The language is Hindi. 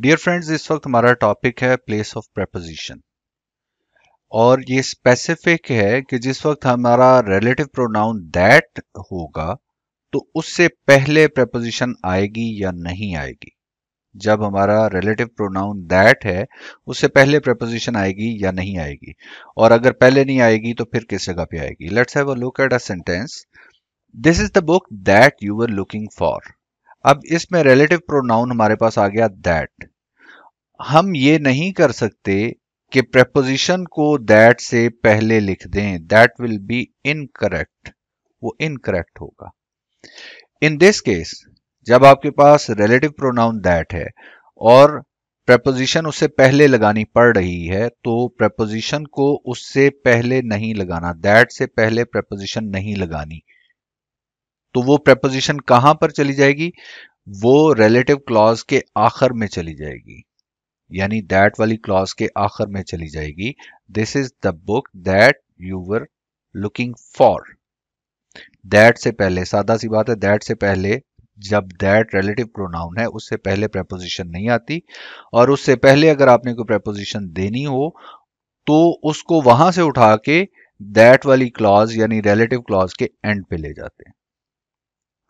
डियर फ्रेंड्स इस वक्त हमारा टॉपिक है प्लेस ऑफ प्रेपोजिशन और ये स्पेसिफिक है कि जिस वक्त हमारा रिलेटिव प्रोनाउन दैट होगा तो उससे पहले प्रेपोजिशन आएगी या नहीं आएगी जब हमारा रिलेटिव प्रोनाउन दैट है उससे पहले प्रेपोजिशन आएगी या नहीं आएगी और अगर पहले नहीं आएगी तो फिर किस जगह पे आएगी let's have a look at a sentence this is the book that you were looking for अब इसमें रिलेटिव प्रोनाउन हमारे पास आ गया दैट हम ये नहीं कर सकते कि प्रेपोजिशन को दैट से पहले लिख दें दैट विल बी इनकरेक्ट वो इनकरेक्ट होगा इन दिस केस जब आपके पास रिलेटिव प्रोनाउन दैट है और प्रेपोजिशन उससे पहले लगानी पड़ रही है तो प्रेपोजिशन को उससे पहले नहीं लगाना दैट से पहले प्रेपोजिशन नहीं लगानी तो वो प्रेपोजिशन कहां पर चली जाएगी वो रिलेटिव क्लॉज के आखिर में चली जाएगी यानी दैट वाली क्लॉज के आखिर में चली जाएगी this is the book that you were looking for that से पहले सादा सी बात है दैट से पहले जब दैट रिलेटिव प्रोनाउन है उससे पहले प्रेपोजिशन नहीं आती और उससे पहले अगर आपने कोई प्रेपोजिशन देनी हो तो उसको वहां से उठा के दैट वाली क्लॉज यानी रिलेटिव क्लॉज के एंड पे ले जाते हैं